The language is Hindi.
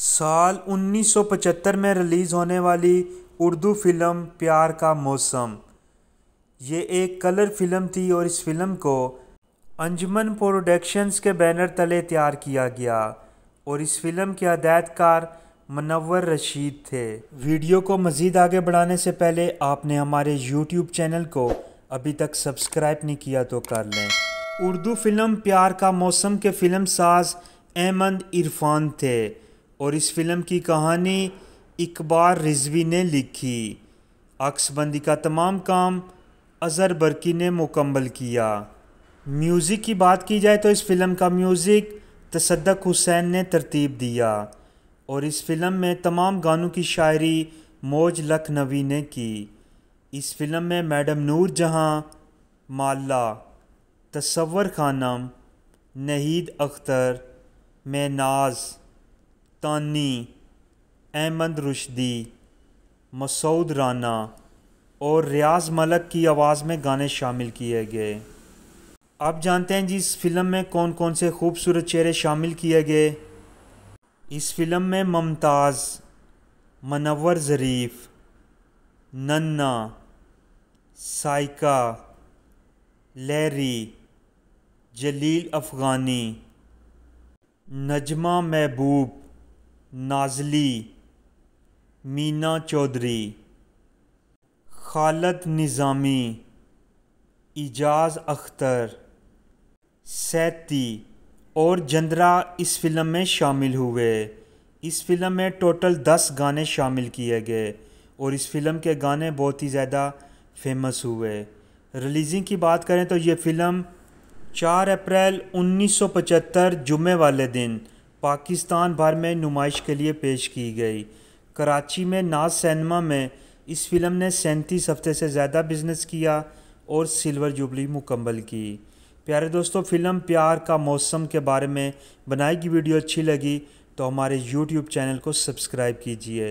साल 1975 में रिलीज़ होने वाली उर्दू फिल्म प्यार का मौसम ये एक कलर फिल्म थी और इस फिल्म को अंजमन प्रोडक्शंस के बैनर तले तैयार किया गया और इस फिल्म के हदायतकार मनवर रशीद थे वीडियो को मज़ीद आगे बढ़ाने से पहले आपने हमारे यूट्यूब चैनल को अभी तक सब्सक्राइब नहीं किया तो कर लें उर्दू फिल्म प्यार का मौसम के फिल्म साज अहमद इरफान थे और इस फिल्म की कहानी इकबार रिजवी ने लिखी अक्सबंदी का तमाम काम अज़र बरकी ने मुकम्मल किया म्यूज़िक की बात की जाए तो इस फिल्म का म्यूज़िक तसदक हुसैन ने तरतीब दिया और इस फिल्म में तमाम गानों की शायरी मौज लखनवी ने की इस फिल्म में मैडम नूर जहां माला तस्वर खानम नहीद अख्तर मैनाज़ तानी अहमद रुशदी मसूद राना और रियाज मलक की आवाज़ में गाने शामिल किए गए आप जानते हैं जी इस फिल्म में कौन कौन से खूबसूरत चेहरे शामिल किए गए इस फिल्म में मुमताज़ मनवर ज़रीफ़ नन्ना साइका लैरी जलील अफ़गानी नजमा महबूब नाजली मीना चौधरी खालद निज़ामी इजाज़ अख्तर सैती और जंद्रा इस फिल्म में शामिल हुए इस फिल्म में टोटल दस गाने शामिल किए गए और इस फिल्म के गाने बहुत ही ज़्यादा फेमस हुए रिलीजिंग की बात करें तो ये फ़िल्म 4 अप्रैल 1975 जुमे वाले दिन पाकिस्तान भर में नुमाइश के लिए पेश की गई कराची में नाज सैनमा में इस फिल्म ने सैंतीस हफ्ते से ज़्यादा बिजनेस किया और सिल्वर जुबली मुकम्मल की प्यारे दोस्तों फिल्म प्यार का मौसम के बारे में बनाई गई वीडियो अच्छी लगी तो हमारे यूट्यूब चैनल को सब्सक्राइब कीजिए